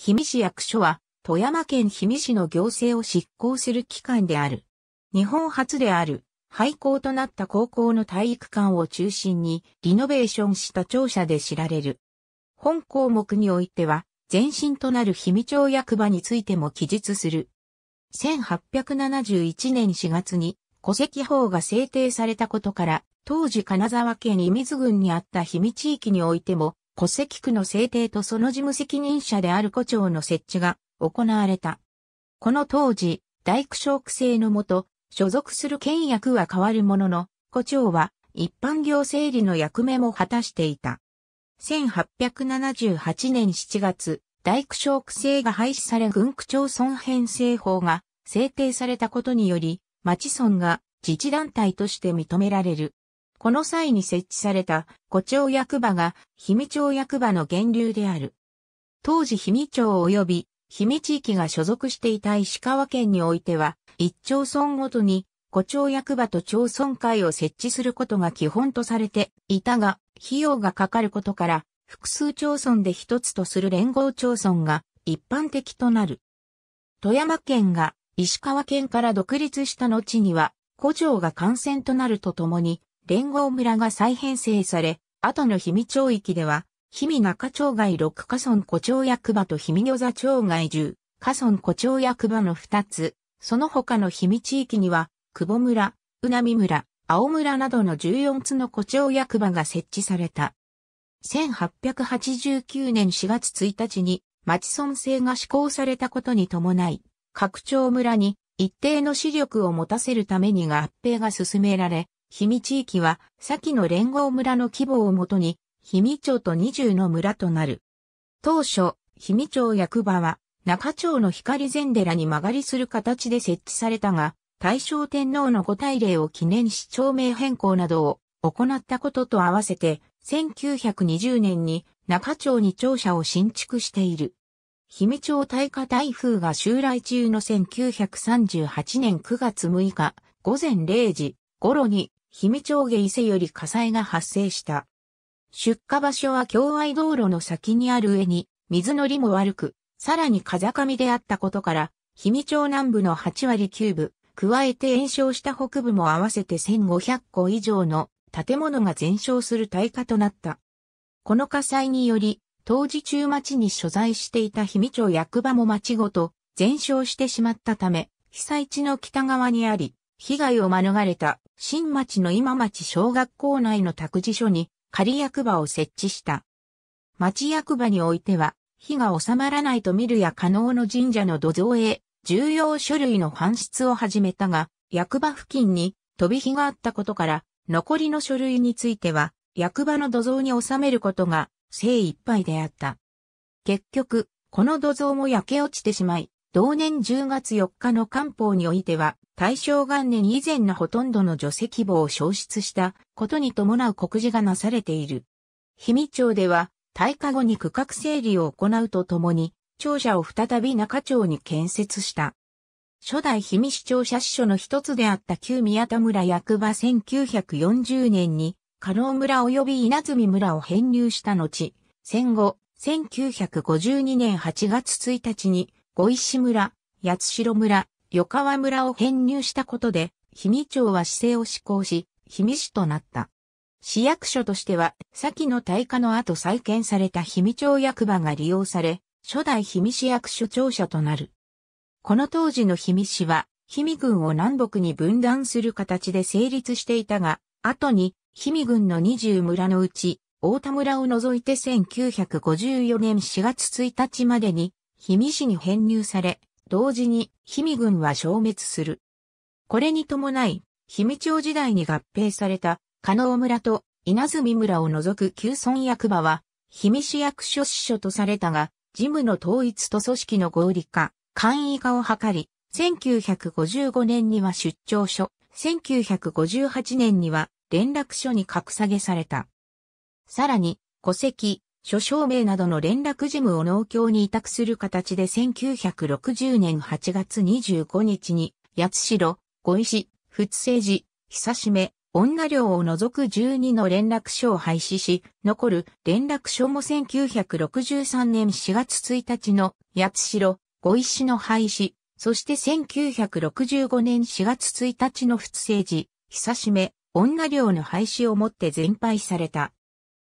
氷見市役所は、富山県氷見市の行政を執行する機関である。日本初である、廃校となった高校の体育館を中心にリノベーションした庁舎で知られる。本項目においては、前身となる氷見町役場についても記述する。1871年4月に戸籍法が制定されたことから、当時金沢県伊水郡にあった氷見地域においても、戸籍区の制定とその事務責任者である区長の設置が行われた。この当時、大工省区制のもと、所属する県役は変わるものの、区長は一般行政理の役目も果たしていた。1878年7月、大工省区制が廃止され軍区町村編成法が制定されたことにより、町村が自治団体として認められる。この際に設置された古町役場が氷見町役場の源流である。当時氷見町及び氷見地域が所属していた石川県においては、一町村ごとに古町役場と町村会を設置することが基本とされていたが、費用がかかることから、複数町村で一つとする連合町村が一般的となる。富山県が石川県から独立した後には、古城が感染となるとともに、連合村が再編成され、後の氷見町域では、氷見中町外6カ村古町役場と氷見野座町外10カ村古町役場の2つ、その他の氷見地域には、久保村、うなみ村、青村などの14つの古町役場が設置された。1889年4月1日に町村制が施行されたことに伴い、各町村に一定の資力を持たせるために合併が進められ、氷見地域は、先の連合村の規模をもとに、氷見町と二重の村となる。当初、氷見町役場は、中町の光禅寺に曲がりする形で設置されたが、大正天皇のご大礼を記念し町名変更などを行ったことと合わせて、1920年に中町に庁舎を新築している。氷見町大火台風が襲来中の1938年9月6日午前0時頃に姫町下伊勢より火災が発生した。出火場所は境外道路の先にある上に、水のりも悪く、さらに風上であったことから、姫町南部の8割9部、加えて延焼した北部も合わせて1500個以上の建物が全焼する大火となった。この火災により、当時中町に所在していた姫町役場も町ごと全焼してしまったため、被災地の北側にあり、被害を免れた新町の今町小学校内の託児所に仮役場を設置した。町役場においては、火が収まらないと見るや可能の神社の土蔵へ重要書類の搬出を始めたが、役場付近に飛び火があったことから、残りの書類については、役場の土蔵に収めることが精一杯であった。結局、この土蔵も焼け落ちてしまい、同年10月4日の官報においては、大正元年以前のほとんどの除籍簿を消失したことに伴う告示がなされている。氷見町では、退化後に区画整理を行うとともに、庁舎を再び中町に建設した。初代氷見市庁舎支所の一つであった旧宮田村役場1940年に、加納村及び稲積村を編入した後、戦後、1952年8月1日に、小石村、八代村、横川村を編入したことで、氷見町は市政を施行し、氷見市となった。市役所としては、先の大火の後再建された氷見町役場が利用され、初代氷見市役所庁舎となる。この当時の氷見市は、氷見郡を南北に分断する形で成立していたが、後に、氷見郡の20村のうち、大田村を除いて1954年4月1日までに、氷見市に編入され、同時に氷見軍は消滅する。これに伴い、氷見町時代に合併された、加納村と稲積村を除く旧村役場は、氷見市役所支所とされたが、事務の統一と組織の合理化、簡易化を図り、1955年には出張所、1958年には連絡所に格下げされた。さらに、戸籍、諸証明などの連絡事務を農協に委託する形で1960年8月25日に、八代、五石、仏政寺、久しめ、女寮を除く12の連絡書を廃止し、残る連絡書も1963年4月1日の八代、五石の廃止、そして1965年4月1日の仏政寺、久しめ、女寮の廃止をもって全廃された。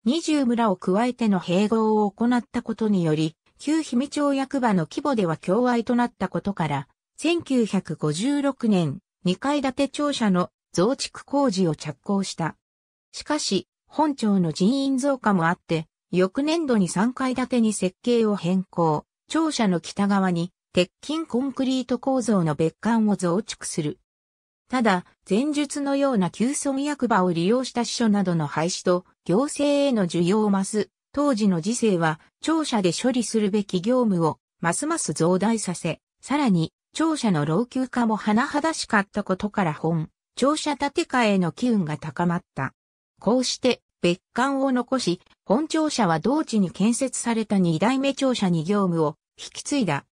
20村を加えての併合を行ったことにより、旧姫町役場の規模では共愛となったことから、1956年、2階建て庁舎の増築工事を着工した。しかし、本庁の人員増加もあって、翌年度に3階建てに設計を変更、庁舎の北側に鉄筋コンクリート構造の別館を増築する。ただ、前述のような旧村役場を利用した司書などの廃止と行政への需要を増す、当時の時世は庁舎で処理するべき業務をますます増大させ、さらに庁舎の老朽化も甚だしかったことから本、庁舎建て替えの機運が高まった。こうして別館を残し、本庁舎は同地に建設された二代目庁舎に業務を引き継いだ。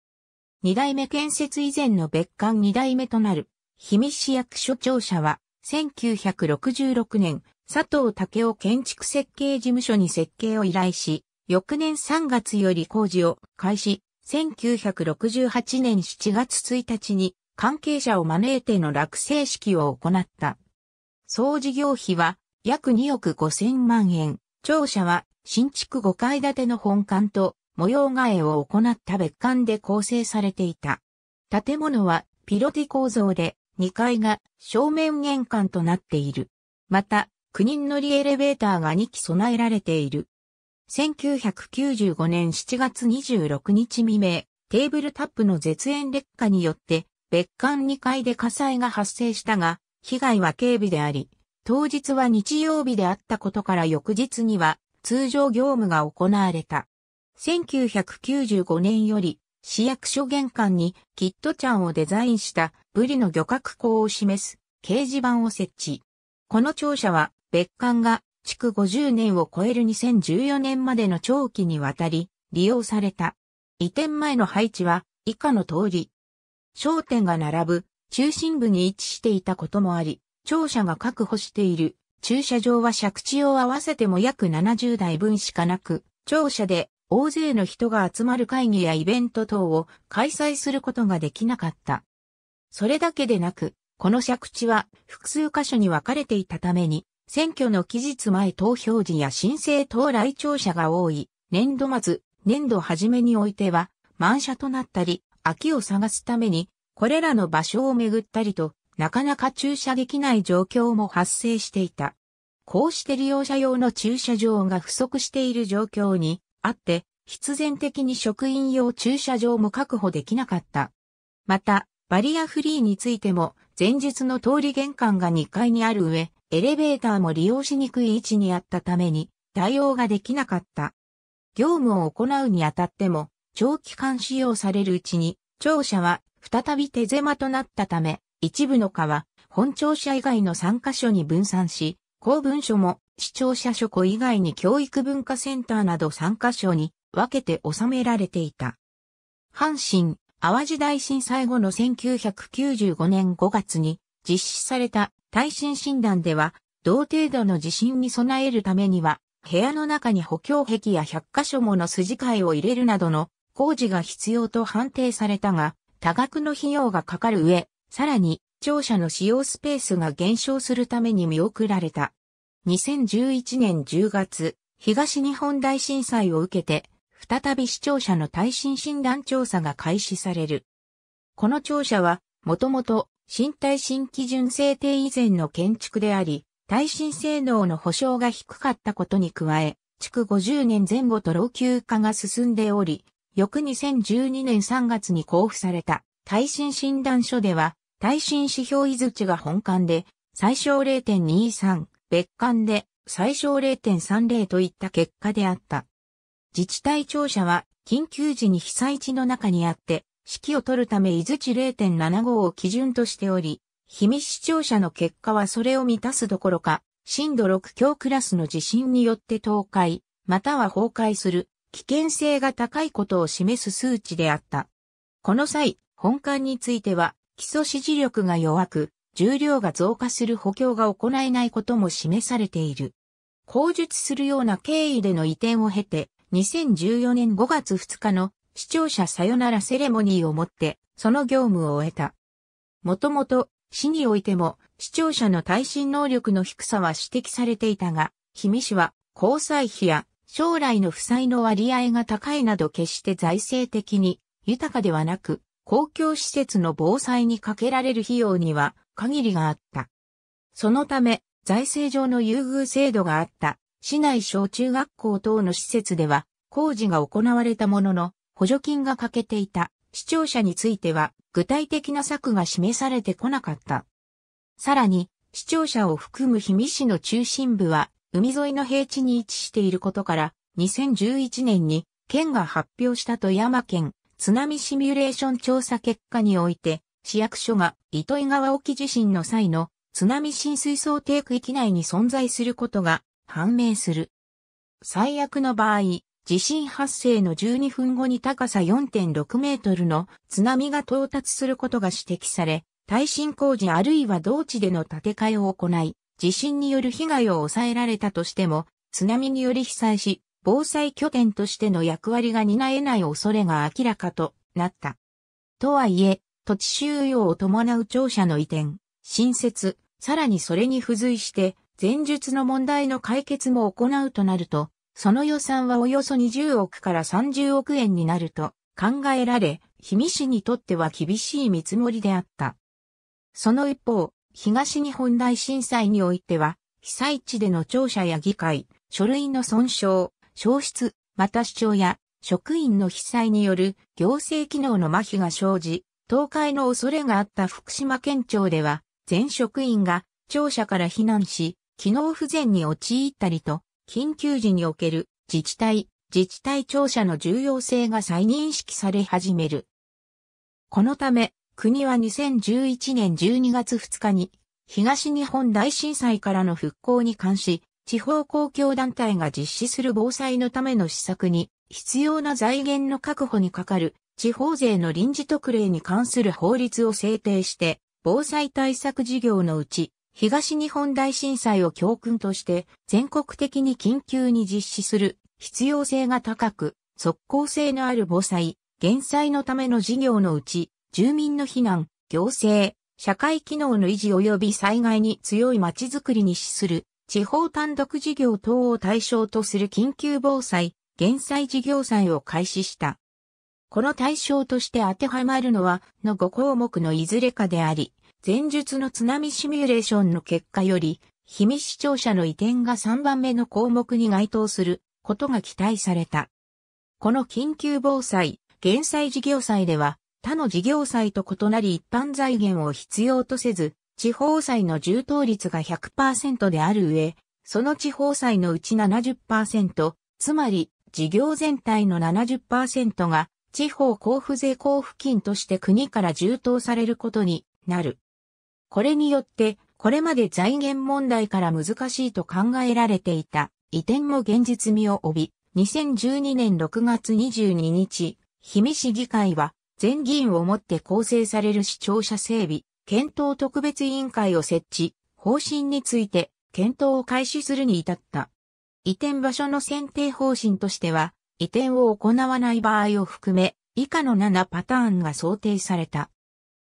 二代目建設以前の別館二代目となる氷見市役所庁舎は、1966年、佐藤武雄建築設計事務所に設計を依頼し、翌年3月より工事を開始、1968年7月1日に関係者を招いての落成式を行った。総事業費は約2億5千万円。庁舎は新築5階建ての本館と模様替えを行った別館で構成されていた。建物はピロティ構造で2階が正面玄関となっている。また、9人乗りエレベーターが2機備えられている。1995年7月26日未明、テーブルタップの絶縁劣化によって、別館2階で火災が発生したが、被害は軽微であり、当日は日曜日であったことから翌日には通常業務が行われた。1995年より市役所玄関にキットちゃんをデザインしたブリの漁獲港を示す掲示板を設置。この庁舎は別館が築50年を超える2014年までの長期にわたり利用された。移転前の配置は以下の通り。商店が並ぶ中心部に位置していたこともあり、庁舎が確保している駐車場は借地を合わせても約70台分しかなく、庁舎で大勢の人が集まる会議やイベント等を開催することができなかった。それだけでなく、この借地は複数箇所に分かれていたために、選挙の期日前投票時や申請等来庁者が多い、年度末、年度初めにおいては、満車となったり、空きを探すために、これらの場所を巡ったりと、なかなか駐車できない状況も発生していた。こうして利用者用の駐車場が不足している状況にあって、必然的に職員用駐車場も確保できなかった。また、バリアフリーについても、前述の通り玄関が2階にある上、エレベーターも利用しにくい位置にあったために、対応ができなかった。業務を行うにあたっても、長期間使用されるうちに、庁舎は再び手狭となったため、一部の課は、本庁舎以外の3カ所に分散し、公文書も市庁舎書庫以外に教育文化センターなど3カ所に分けて収められていた。阪神、淡路大震災後の1995年5月に実施された耐震診断では、同程度の地震に備えるためには、部屋の中に補強壁や100箇所もの筋替えを入れるなどの工事が必要と判定されたが、多額の費用がかかる上、さらに庁舎の使用スペースが減少するために見送られた。2011年10月、東日本大震災を受けて、再び視聴者の耐震診断調査が開始される。この庁舎は、もともと、新耐震基準制定以前の建築であり、耐震性能の保証が低かったことに加え、築50年前後と老朽化が進んでおり、翌2012年3月に交付された耐震診断書では、耐震指標位図値が本館で、最小0.23、別館で最小0.30といった結果であった。自治体庁舎は緊急時に被災地の中にあって、指揮を取るため伊豆地0.75を基準としており、氷見市庁舎の結果はそれを満たすどころか、震度6強クラスの地震によって倒壊、または崩壊する危険性が高いことを示す数値であった。この際、本館については、基礎支持力が弱く、重量が増加する補強が行えないことも示されている。口述するような経緯での移転を経て、2014年5月2日の視聴者さよならセレモニーをもってその業務を終えた。もともと市においても視聴者の耐震能力の低さは指摘されていたが、氷見市は交際費や将来の負債の割合が高いなど決して財政的に豊かではなく、公共施設の防災にかけられる費用には限りがあった。そのため、財政上の優遇制度があった市内小中学校等の施設では工事が行われたものの補助金が欠けていた視聴者については具体的な策が示されてこなかった。さらに視聴者を含む氷見市の中心部は海沿いの平地に位置していることから2011年に県が発表した富山県津波シミュレーション調査結果において市役所が糸魚川沖地震の際の津波浸水想定区域内に存在することが判明する。最悪の場合、地震発生の12分後に高さ4.6メートルの津波が到達することが指摘され、耐震工事あるいは同地での建て替えを行い、地震による被害を抑えられたとしても、津波により被災し、防災拠点としての役割が担えない恐れが明らかとなった。とはいえ、土地収容を伴う庁舎の移転、新設、さらにそれに付随して、前述の問題の解決も行うとなると、その予算はおよそ20億から30億円になると考えられ、氷見市にとっては厳しい見積もりであった。その一方、東日本大震災においては、被災地での庁舎や議会、書類の損傷、消失、また市長や職員の被災による行政機能の麻痺が生じ、倒壊の恐れがあった福島県庁では、全職員が庁舎から避難し、機能不全に陥ったりと、緊急時における自治体、自治体庁舎の重要性が再認識され始める。このため、国は2011年12月2日に、東日本大震災からの復興に関し、地方公共団体が実施する防災のための施策に、必要な財源の確保にかかる地方税の臨時特例に関する法律を制定して、防災対策事業のうち、東日本大震災を教訓として全国的に緊急に実施する必要性が高く、即効性のある防災、減災のための事業のうち、住民の避難、行政、社会機能の維持及び災害に強い街づくりに資する地方単独事業等を対象とする緊急防災、減災事業祭を開始した。この対象として当てはまるのは、の5項目のいずれかであり、前述の津波シミュレーションの結果より、氷見市庁舎の移転が3番目の項目に該当することが期待された。この緊急防災、減災事業祭では、他の事業祭と異なり一般財源を必要とせず、地方債の充当率が100%である上、その地方債のうち70%、つまり事業全体の70%が地方交付税交付金として国から充当されることになる。これによって、これまで財源問題から難しいと考えられていた移転も現実味を帯び、2012年6月22日、氷見市議会は全議員をもって構成される視聴者整備、検討特別委員会を設置、方針について検討を開始するに至った。移転場所の選定方針としては、移転を行わない場合を含め、以下の7パターンが想定された。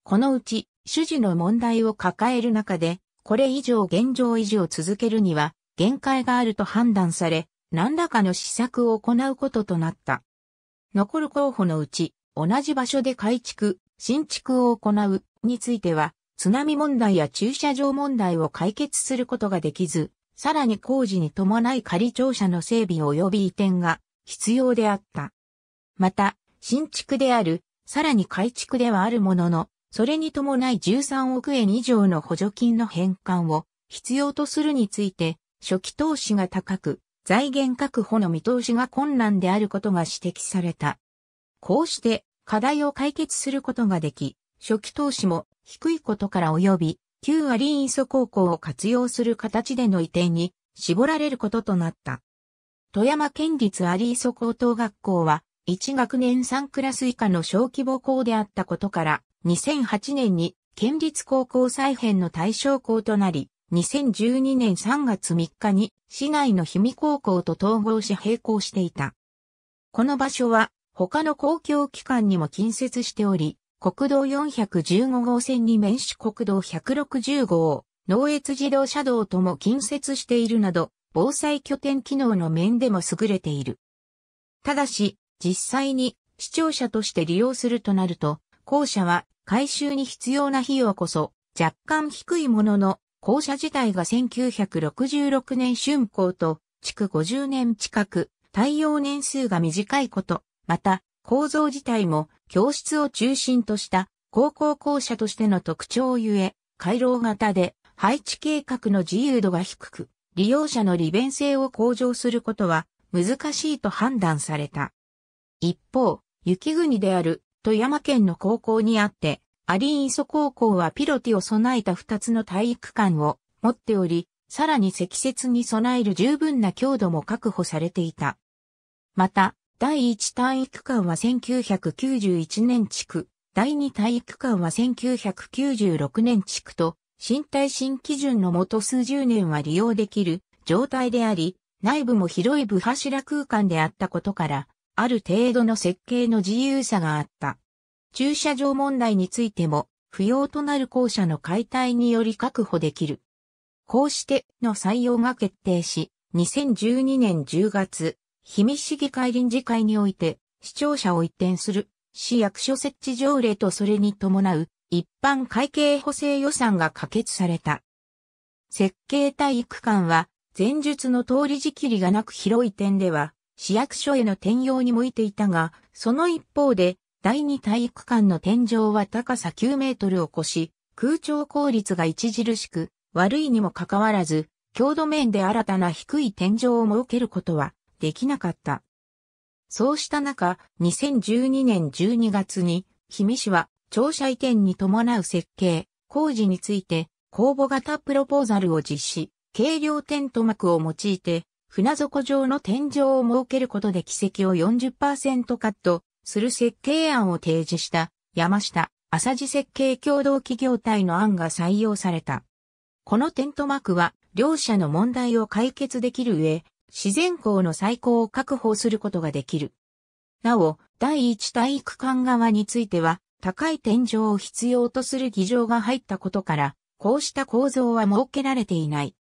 このうち、主事の問題を抱える中で、これ以上現状維持を続けるには限界があると判断され、何らかの施策を行うこととなった。残る候補のうち、同じ場所で改築、新築を行うについては、津波問題や駐車場問題を解決することができず、さらに工事に伴い仮庁舎の整備及び移転が必要であった。また、新築である、さらに改築ではあるものの、それに伴い13億円以上の補助金の返還を必要とするについて、初期投資が高く、財源確保の見通しが困難であることが指摘された。こうして課題を解決することができ、初期投資も低いことから及び、9割因素高校を活用する形での移転に絞られることとなった。富山県立アリーソ高等学校は、1学年3クラス以下の小規模校であったことから、2008年に県立高校再編の対象校となり、2012年3月3日に市内の氷見高校と統合し並行していた。この場所は他の公共機関にも近接しており、国道415号線に面し国道160号、農越自動車道とも近接しているなど、防災拠点機能の面でも優れている。ただし、実際に視聴者として利用するとなると、校舎は改修に必要な費用こそ若干低いものの、校舎自体が1966年春校と、築50年近く、対応年数が短いこと、また、構造自体も教室を中心とした高校校舎としての特徴ゆえ、回廊型で配置計画の自由度が低く、利用者の利便性を向上することは難しいと判断された。一方、雪国である富山県の高校にあって、アリーンソ高校はピロティを備えた2つの体育館を持っており、さらに積雪に備える十分な強度も確保されていた。また、第1体育館は1991年地区、第2体育館は1996年地区と、新耐震基準のもと数十年は利用できる状態であり、内部も広い部柱空間であったことから、ある程度の設計の自由さがあった。駐車場問題についても、不要となる校舎の解体により確保できる。こうしての採用が決定し、2012年10月、氷見市議会臨時会において、市庁舎を移転する、市役所設置条例とそれに伴う、一般会計補正予算が可決された。設計体育館は、前述の通り仕切りがなく広い点では、市役所への転用に向いていたが、その一方で、第二体育館の天井は高さ9メートルを越し、空調効率が著しく、悪いにもかかわらず、強度面で新たな低い天井を設けることはできなかった。そうした中、2012年12月に、氷見市は庁舎移転に伴う設計、工事について、公募型プロポーザルを実施、軽量テント幕を用いて、船底上の天井を設けることで軌跡を40%カットする設計案を提示した山下浅地設計共同企業体の案が採用された。このテント幕は両者の問題を解決できる上、自然光の最高を確保することができる。なお、第一体育館側については、高い天井を必要とする議場が入ったことから、こうした構造は設けられていない。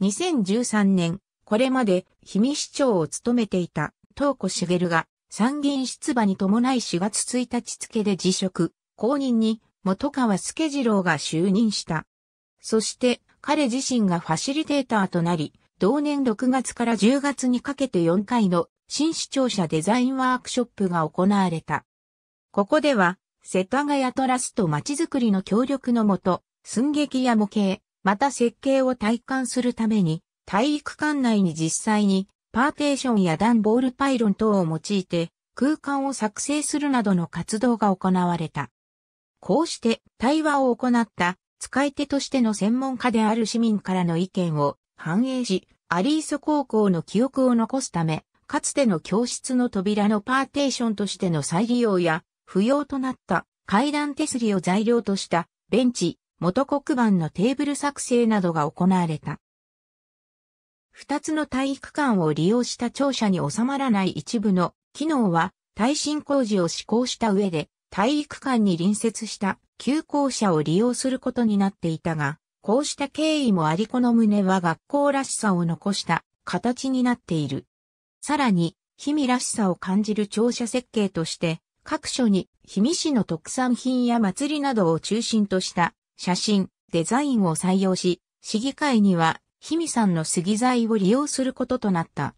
2013年、これまで氷見市長を務めていた東子茂が参議院出馬に伴い4月1日付で辞職、公認に元川助次郎が就任した。そして彼自身がファシリテーターとなり、同年6月から10月にかけて4回の新視聴者デザインワークショップが行われた。ここでは、世田谷トラスと街づくりの協力のもと、寸劇や模型、また設計を体感するために、体育館内に実際にパーテーションや段ボールパイロン等を用いて空間を作成するなどの活動が行われた。こうして対話を行った使い手としての専門家である市民からの意見を反映し、アリーソ高校の記憶を残すため、かつての教室の扉のパーテーションとしての再利用や、不要となった階段手すりを材料としたベンチ、元黒板のテーブル作成などが行われた。二つの体育館を利用した庁舎に収まらない一部の機能は耐震工事を施行した上で体育館に隣接した旧校舎を利用することになっていたが、こうした経緯もありこの旨は学校らしさを残した形になっている。さらに、氷見らしさを感じる庁舎設計として、各所に氷見市の特産品や祭りなどを中心とした写真、デザインを採用し、市議会には氷見んの杉材を利用することとなった。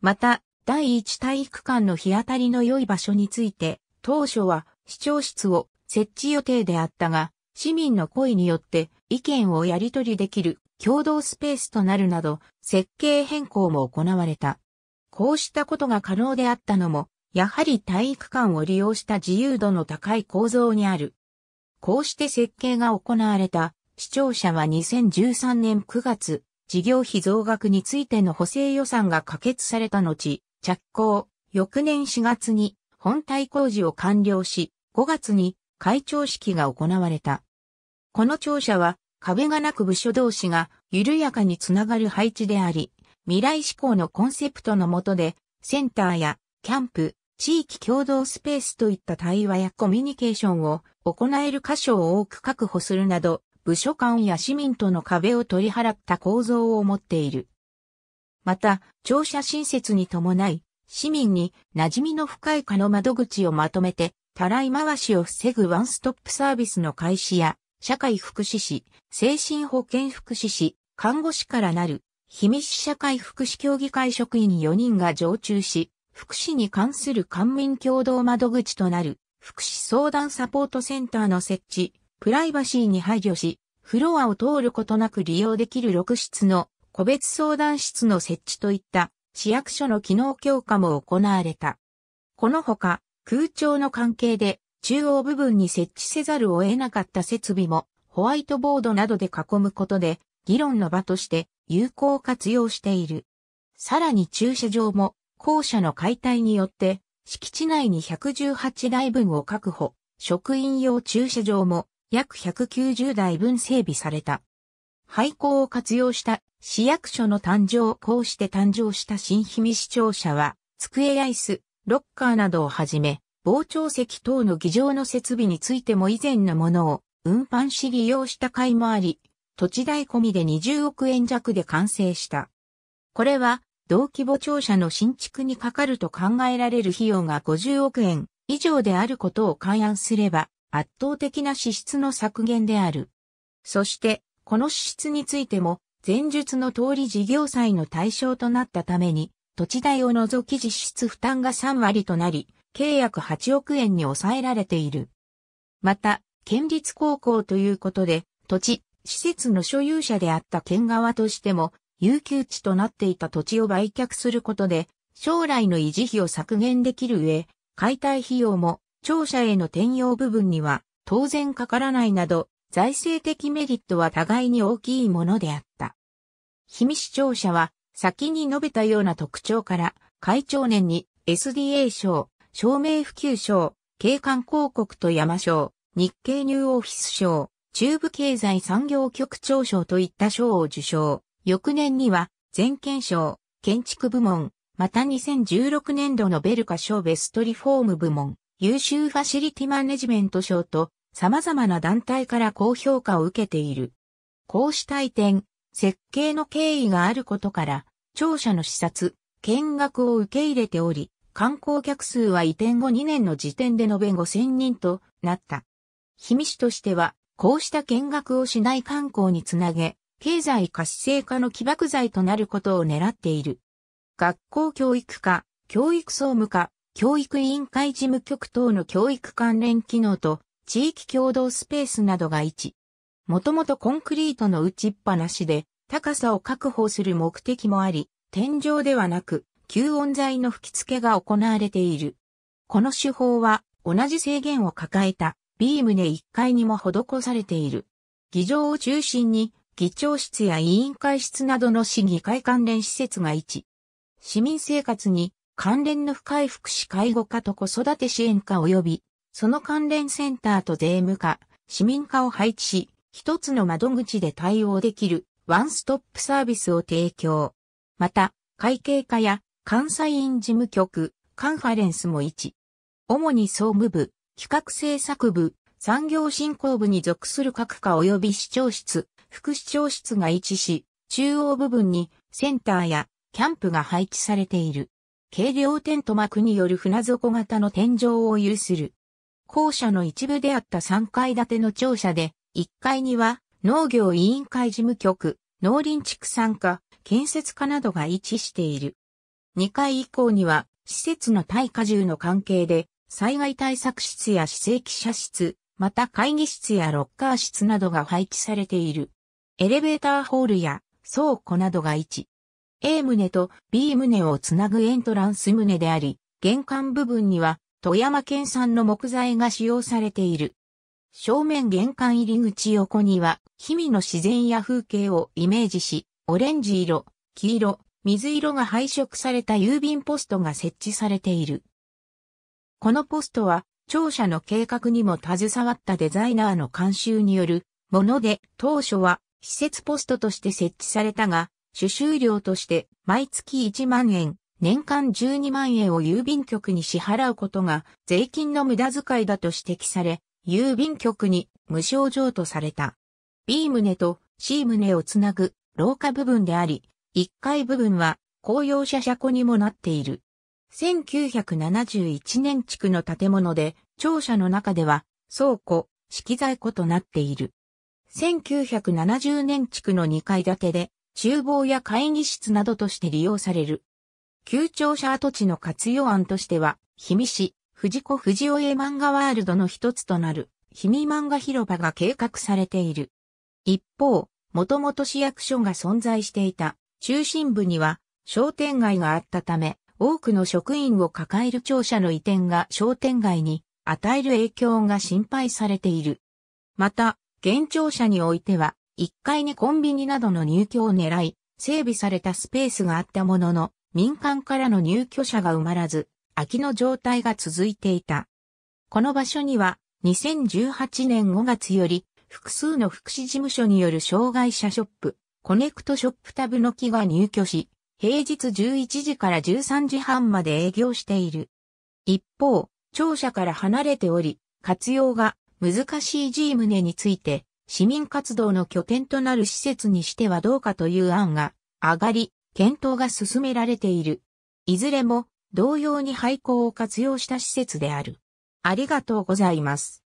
また、第一体育館の日当たりの良い場所について、当初は市長室を設置予定であったが、市民の声によって意見をやり取りできる共同スペースとなるなど、設計変更も行われた。こうしたことが可能であったのも、やはり体育館を利用した自由度の高い構造にある。こうして設計が行われた、視聴者は2013年9月、事業費増額についての補正予算が可決された後、着工、翌年4月に本体工事を完了し、5月に会長式が行われた。この庁舎は壁がなく部署同士が緩やかにつながる配置であり、未来志向のコンセプトの下で、センターやキャンプ、地域共同スペースといった対話やコミュニケーションを行える箇所を多く確保するなど、部署間や市民との壁を取り払った構造を持っている。また、庁舎新設に伴い、市民に馴染みの深い課の窓口をまとめて、たらい回しを防ぐワンストップサービスの開始や、社会福祉士、精神保健福祉士、看護師からなる、秘密社会福祉協議会職員4人が常駐し、福祉に関する官民共同窓口となる、福祉相談サポートセンターの設置、プライバシーに配慮し、フロアを通ることなく利用できる6室の個別相談室の設置といった市役所の機能強化も行われた。このほか、空調の関係で中央部分に設置せざるを得なかった設備もホワイトボードなどで囲むことで議論の場として有効活用している。さらに駐車場も校舎の解体によって敷地内に118台分を確保、職員用駐車場も約190台分整備された。廃校を活用した市役所の誕生をこうして誕生した新秘密市庁舎は、机や椅子、ロッカーなどをはじめ、傍聴席等の議場の設備についても以前のものを運搬し利用した回もあり、土地代込みで20億円弱で完成した。これは、同規模庁舎の新築にかかると考えられる費用が50億円以上であることを勘案すれば、圧倒的な支出の削減である。そして、この支出についても、前述の通り事業債の対象となったために、土地代を除き実質負担が3割となり、契約8億円に抑えられている。また、県立高校ということで、土地、施設の所有者であった県側としても、有給地となっていた土地を売却することで、将来の維持費を削減できる上、解体費用も庁舎への転用部分には当然かからないなど、財政的メリットは互いに大きいものであった。氷見市庁舎は、先に述べたような特徴から、会長年に SDA 賞、照明普及賞、景観広告と山賞、日経ニューオフィス賞、中部経済産業局長賞といった賞を受賞。翌年には、全県賞、建築部門、また2016年度のベルカ賞ベストリフォーム部門、優秀ファシリティマネジメント賞と様々な団体から高評価を受けている。こうした移転、設計の経緯があることから、庁舎の視察、見学を受け入れており、観光客数は移転後2年の時点で延べ5000人となった。秘密市としては、こうした見学をしない観光につなげ、経済活性化の起爆剤となることを狙っている。学校教育課、教育総務課、教育委員会事務局等の教育関連機能と地域共同スペースなどが位置。もともとコンクリートの打ちっぱなしで高さを確保する目的もあり、天井ではなく吸音材の吹き付けが行われている。この手法は同じ制限を抱えたビームネ1階にも施されている。議場を中心に議長室や委員会室などの市議会関連施設が位置。市民生活に関連の深い福祉介護課と子育て支援課及び、その関連センターと税務課、市民課を配置し、一つの窓口で対応できるワンストップサービスを提供。また、会計課や関西院事務局、カンファレンスも一。主に総務部、企画政策部、産業振興部に属する各課及び市長室、副市長室が位置し、中央部分にセンターやキャンプが配置されている。軽量テント幕による船底型の天井を有する。校舎の一部であった3階建ての庁舎で、1階には農業委員会事務局、農林畜産課、建設課などが位置している。2階以降には、施設の耐荷重の関係で、災害対策室や施設記者室、また会議室やロッカー室などが配置されている。エレベーターホールや倉庫などが位置。A 棟と B 棟をつなぐエントランス棟であり、玄関部分には富山県産の木材が使用されている。正面玄関入り口横には、氷見の自然や風景をイメージし、オレンジ色、黄色、水色が配色された郵便ポストが設置されている。このポストは、庁舎の計画にも携わったデザイナーの監修によるもので、当初は施設ポストとして設置されたが、主修料として毎月1万円、年間12万円を郵便局に支払うことが税金の無駄遣いだと指摘され、郵便局に無償譲渡された。B 棟と C 棟をつなぐ廊下部分であり、1階部分は公用車車庫にもなっている。1971年築の建物で、庁舎の中では倉庫、敷材庫となっている。1970年築の2階建てで、厨房や会議室などとして利用される。旧庁舎跡地の活用案としては、氷見市、藤子藤尾絵漫画ワールドの一つとなる、氷見漫画広場が計画されている。一方、もともと市役所が存在していた中心部には商店街があったため、多くの職員を抱える庁舎の移転が商店街に与える影響が心配されている。また、現庁舎においては、1階にコンビニなどの入居を狙い、整備されたスペースがあったものの、民間からの入居者が埋まらず、空きの状態が続いていた。この場所には、2018年5月より、複数の福祉事務所による障害者ショップ、コネクトショップタブの木が入居し、平日11時から13時半まで営業している。一方、庁舎から離れており、活用が難しい G 棟について、市民活動の拠点となる施設にしてはどうかという案が上がり、検討が進められている。いずれも同様に廃校を活用した施設である。ありがとうございます。